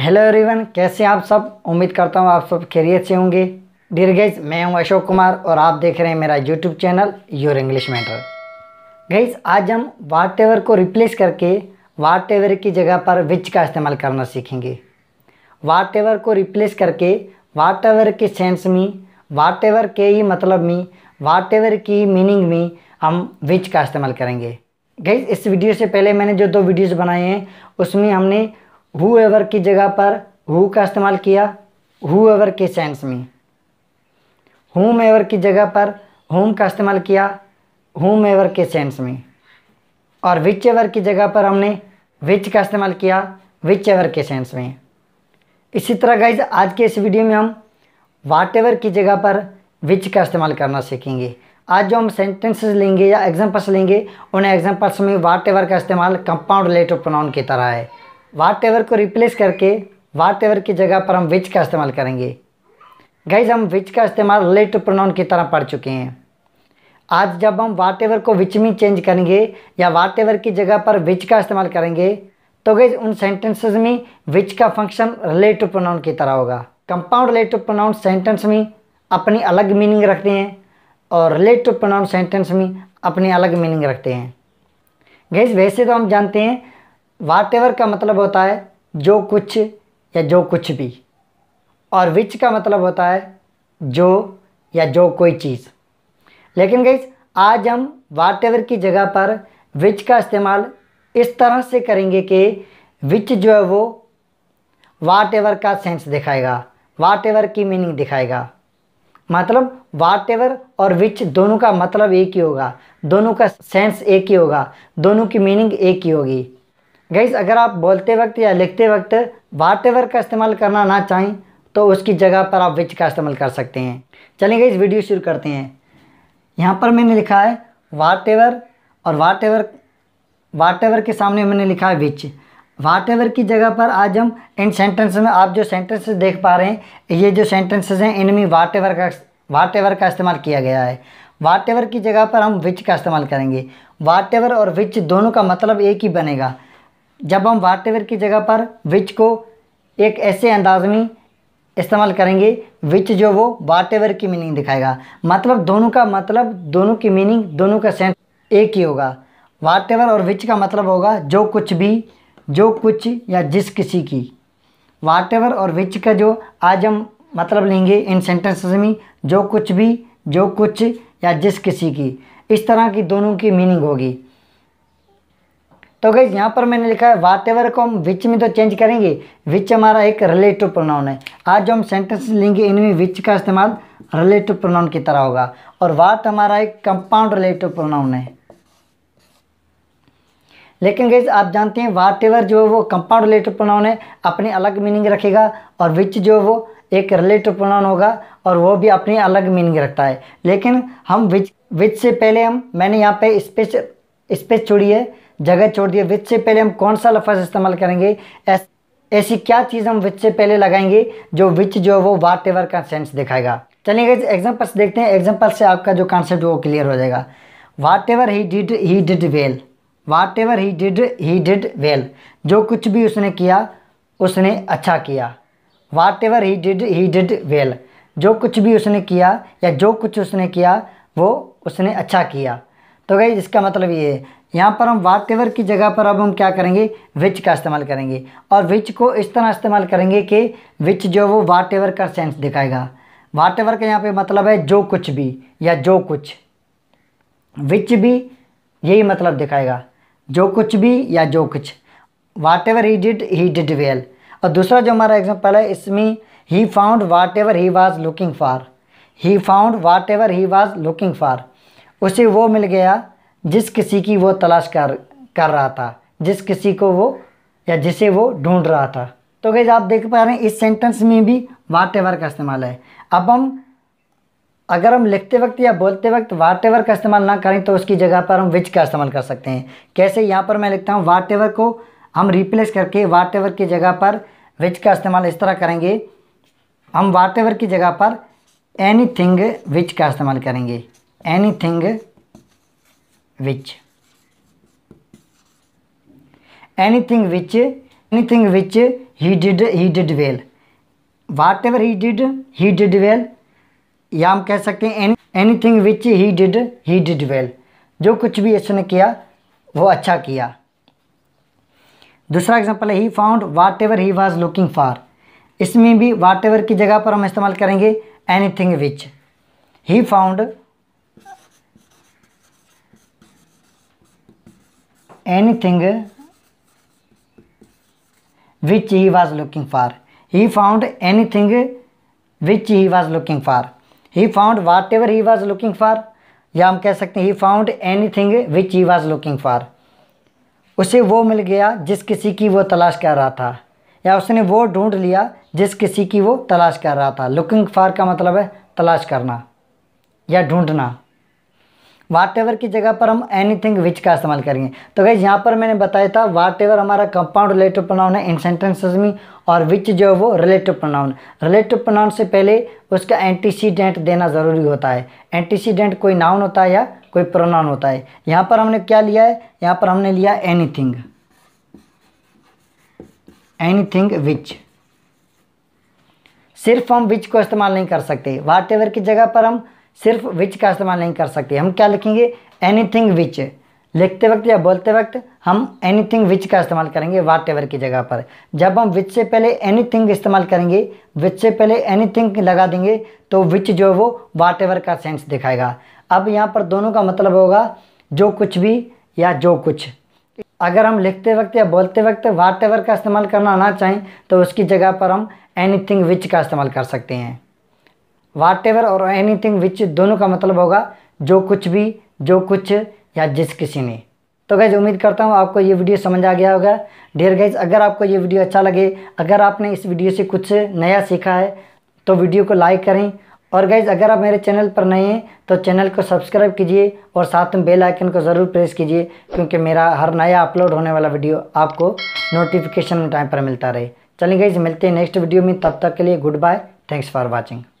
Hello everyone कैसे आप सब उम्मीद करता हूँ आप सब खैरियत से होंगे डियर गैज मैं हूँ अशोक कुमार और आप देख रहे हैं मेरा YouTube channel your English matter गैस आज हम वाट एवर को रिप्लेस करके वाट एवर की जगह पर विच का इस्तेमाल करना सीखेंगे वाट एवर को रिप्लेस करके वाट एवर के सेंस में वाट एवर के ही मतलब में वाट एवर की मीनिंग में हम विच का इस्तेमाल करेंगे गैस इस वीडियो से पहले मैंने जो दो वीडियोज़ बनाए हैं उसमें हमने हु एवर की जगह पर हु का इस्तेमाल किया हु एवर के सेंस में होम एवर की जगह पर होम का इस्तेमाल किया होम एवर के सेंस में और विच एवर की जगह पर हमने विच का इस्तेमाल किया विच एवर के सेंस में इसी तरह गाइज आज के इस वीडियो में हम वाट एवर की जगह पर विच का इस्तेमाल करना सीखेंगे आज जो हम सेंटेंसेस लेंगे या एग्जाम्पल्स लेंगे उन एग्जाम्पल्स में वाट एवर का इस्तेमाल कंपाउंड रिलेटेड प्रोनाउन की तरह है वाट एवर को रिप्लेस करके वाट एवर की जगह पर हम विच का इस्तेमाल करेंगे गैज हम विच का इस्तेमाल लेट प्रोनाउन की तरह पढ़ चुके हैं आज जब हम वाट एवर को विच में चेंज करेंगे या वाट एवर की जगह पर विच का इस्तेमाल करेंगे तो गैज उन सेंटेंसेज में विच का फंक्शन रिलेटिव प्रोनाउन की तरह होगा कंपाउंड रिलेटिव प्रोनाउन सेंटेंस में अपनी अलग मीनिंग रखते हैं और रिलेटिव प्रोनाउन सेंटेंस में अपनी अलग मीनिंग रखते हैं गैज वैसे तो हम जानते हैं वाट एवर का मतलब होता है जो कुछ या जो कुछ भी और विच का मतलब होता है जो या जो कोई चीज़ लेकिन गई आज हम वाट एवर की जगह पर विच का इस्तेमाल इस तरह से करेंगे कि विच जो है वो वाट एवर का सेंस दिखाएगा वाट एवर की मीनिंग दिखाएगा मतलब वाट एवर और विच दोनों का मतलब एक ही होगा दोनों का सेंस एक ही होगा दोनों की मीनिंग एक ही होगी गैस अगर आप बोलते वक्त या लिखते वक्त वाट का इस्तेमाल करना ना चाहें तो उसकी जगह पर आप विच का इस्तेमाल कर सकते हैं चलिए गई वीडियो शुरू करते हैं यहाँ पर मैंने लिखा है वाट और वाट एवर के सामने मैंने लिखा है विच वाट एवर की जगह पर आज हम इन सेंटेंस में आप जो सेंटेंस देख पा रहे हैं ये जो सेंटेंसेज हैं इनमें वाट का वाट का इस्तेमाल किया गया है वाट की जगह पर हम विच का इस्तेमाल करेंगे वाट और विच दोनों का मतलब एक ही बनेगा जब हम वाटेवर की जगह पर विच को एक ऐसे अंदाज में इस्तेमाल करेंगे विच जो वो वाटेवर की मीनिंग दिखाएगा मतलब दोनों का मतलब दोनों की मीनिंग दोनों का सेंस एक ही होगा वाटेवर और विच का मतलब होगा जो कुछ भी जो कुछ या जिस किसी की वाटेवर और विच का जो आज हम मतलब लेंगे इन सेंटेंसेस में जो कुछ भी जो कुछ या जिस किसी की इस तरह की दोनों की मीनिंग होगी तो गई यहाँ पर मैंने लिखा है वाट एवर को हम विच में तो चेंज करेंगे विच हमारा एक रिलेटिव प्रोनाउन है आज जो हम सेंटेंस लेंगे इनमें विच का इस्तेमाल रिलेटिव प्रोनाउन की तरह होगा और वाट हमारा एक कंपाउंड रिलेटिव प्रोनाउन है लेकिन गई आप जानते हैं वाट एवर जो है वो कंपाउंड रिलेटिव प्रोनाउन है अपनी अलग मीनिंग रखेगा और विच जो है वो एक रिलेटिव प्रोनाउन होगा और वो भी अपनी अलग मीनिंग रखता है लेकिन हम विच विच से पहले हम मैंने यहाँ पे स्पेस स्पेस छोड़ी है जगह छोड़ दिए विच से पहले हम कौन सा लफज इस्तेमाल करेंगे ऐसी क्या चीज़ हम विच से पहले लगाएंगे जो विच जो है वो वाट एवर का सेंस दिखाएगा चलिए एग्जाम्पल से देखते हैं एग्जाम्पल से आपका जो कॉन्सेप्ट वो क्लियर हो जाएगा whatever he did he did well whatever he did he did well जो कुछ भी उसने किया उसने अच्छा किया whatever he did he did well जो कुछ भी उसने किया या जो कुछ उसने किया वो उसने अच्छा किया तो गई इसका मतलब ये यहाँ पर हम वाटेवर की जगह पर अब हम क्या करेंगे विच का इस्तेमाल करेंगे और विच को इस तरह इस्तेमाल करेंगे कि विच जो वो वाटेवर का सेंस दिखाएगा वाटेवर का यहाँ पे मतलब है जो कुछ भी या जो कुछ विच भी यही मतलब दिखाएगा जो कुछ भी या जो कुछ whatever he did he did well और दूसरा जो हमारा एग्जाम्पल है इसमें he found whatever he was looking for he found whatever he was looking for उसे वो मिल गया जिस किसी की वो तलाश कर कर रहा था जिस किसी को वो या जिसे वो ढूंढ रहा था तो गैज आप देख पा रहे हैं इस सेंटेंस में भी वाट एवर का इस्तेमाल है अब हम अगर हम लिखते वक्त या बोलते वक्त वाट एवर का इस्तेमाल ना करें तो उसकी जगह पर हम विच का इस्तेमाल कर सकते हैं कैसे यहाँ पर मैं लिखता हूँ वाट एवर को हम रिप्लेस करके वाट एवर की जगह पर विच का इस्तेमाल इस तरह करेंगे हम वाट एवर की जगह पर एनी थिंग विच का इस्तेमाल करेंगे anything which anything which anything which he did he did well whatever he did he did well या हम कह सकते हैं anything which he did he did well जो कुछ भी इसने किया वो अच्छा किया दूसरा एग्जाम्पल है he found whatever he was looking for इसमें भी वाट एवर की जगह पर हम इस्तेमाल करेंगे anything which he found anything which he was looking for. He found anything which he was looking for. He found whatever he was looking for. या हम कह सकते हैं he found anything which he was looking for उसे वो मिल गया जिस किसी की वो तलाश कर रहा था या उसने वो ढूंढ लिया जिस किसी की वो तलाश कर रहा था लुकिंग फॉर का मतलब है तलाश करना या ढूंढना वाट एवर की जगह पर हम एनी थिंग विच का इस्तेमाल करेंगे तो गई यहाँ पर मैंने बताया था वाट एवर हमारा कंपाउंड रिलेटिव प्रोनाउन है इन सेंटेंसेज में और विच जो है वो रिलेटिव प्रोनाउन रिलेटिव प्रोनाउन से पहले उसका एंटीसीडेंट देना ज़रूरी होता है एंटीसीडेंट कोई नाउन होता है या कोई प्रोनाउन होता है यहाँ पर हमने क्या लिया है यहाँ पर हमने लिया anything anything which सिर्फ हम विच को इस्तेमाल नहीं कर सकते वाट एवर की जगह पर हम सिर्फ विच का इस्तेमाल नहीं कर सकते हम क्या लिखेंगे एनीथिंग विच लिखते वक्त या बोलते वक्त हम एनीथिंग विच का इस्तेमाल करेंगे वाट एवर की जगह पर जब हम विच से पहले एनीथिंग इस्तेमाल करेंगे विच से पहले एनीथिंग लगा देंगे तो विच जो है वो वाट एवर का सेंस दिखाएगा अब यहाँ पर दोनों का मतलब होगा जो कुछ भी या जो कुछ अगर हम लिखते वक्त या बोलते वक्त वाट एवर का इस्तेमाल करना ना चाहें तो उसकी जगह पर हम एनीथिंग विच का इस्तेमाल कर सकते हैं वाट एवर और एनीथिंग विच दोनों का मतलब होगा जो कुछ भी जो कुछ या जिस किसी ने तो गैज़ उम्मीद करता हूँ आपको ये वीडियो समझ आ गया होगा डेयर गैज़ अगर आपको ये वीडियो अच्छा लगे अगर आपने इस वीडियो से कुछ नया सीखा है तो वीडियो को लाइक करें और गैज़ अगर आप मेरे चैनल पर नए हैं तो चैनल को सब्सक्राइब कीजिए और साथ में बेल आइकन को ज़रूर प्रेस कीजिए क्योंकि मेरा हर नया अपलोड होने वाला वीडियो आपको नोटिफिकेशन टाइम पर मिलता रहे चलिए गैज़ मिलते हैं नेक्स्ट वीडियो में तब तक के लिए goodbye thanks for watching